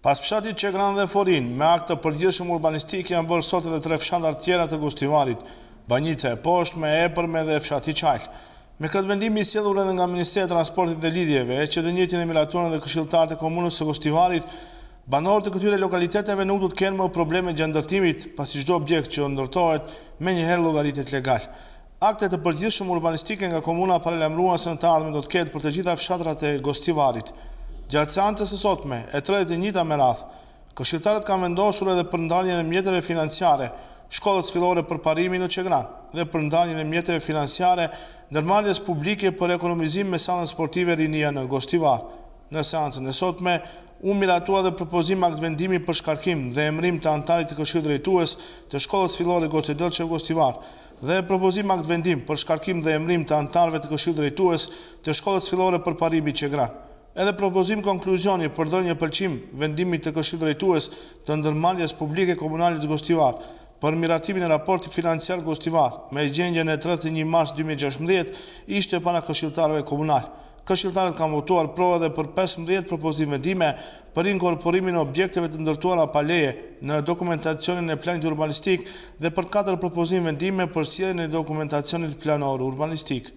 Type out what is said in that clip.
Pas fshatit që granë dhe forin, me akt të përgjithshëm urbanistik janë bërë sot edhe tre fshatat tjera të Gostivarit, banjice e poshtë, me epërme dhe fshati qajlë. Me këtë vendim i sjedhur edhe nga e Transportit dhe Lidjeve, që dhe njëtjën e miratuar dhe këshiltar të komunës së Gostivarit, banorët të këtyre lokaliteteve nuk du të kenë më probleme gjendërtimit, pasi shdo objekt që ndërtojt me njëherë logaritet legal. Akte të përgjithshëm urbanistike nga komuna parelemruan në të ardhme do të ketë për të gjitha fshatrat e gostivarit. Gjatë seancës së sotme, e 31. e njëta me radhë, këshilltarët kanë vendosur edhe për ndarjen e mjeteve financiare, shkollës fillore për parimin në Qegran dhe për ndarjen e mjeteve financiare ndërmarrjes publike për ekonomizim me sallën sportive Rinia në Gostivar. Në seancën e sotme u miratua dhe propozim akt vendimi për shkarkim dhe emrim të antarit të këshilë drejtues të shkollës sfilore Gocet Delqev Gostivar dhe propozim akt vendim për shkarkim dhe emrim të antarve të këshilë drejtues të shkollës filore për paribi që edhe propozim konkluzioni për dhe një pëlqim vendimit të këshilë drejtues të ndërmaljes publike komunalit Gostivar për miratimin e raporti financiar Gostivar me gjengjën e 31 mars 2016 ishte para këshiltarve komunal. Këshiltarët kam votuar prove dhe për 15 propozim vendime për inkorporimin objekteve të ndërtuara pa leje në dokumentacionin e planit urbanistik dhe për 4 propozim vendime për sjerën e dokumentacionit planor urbanistik.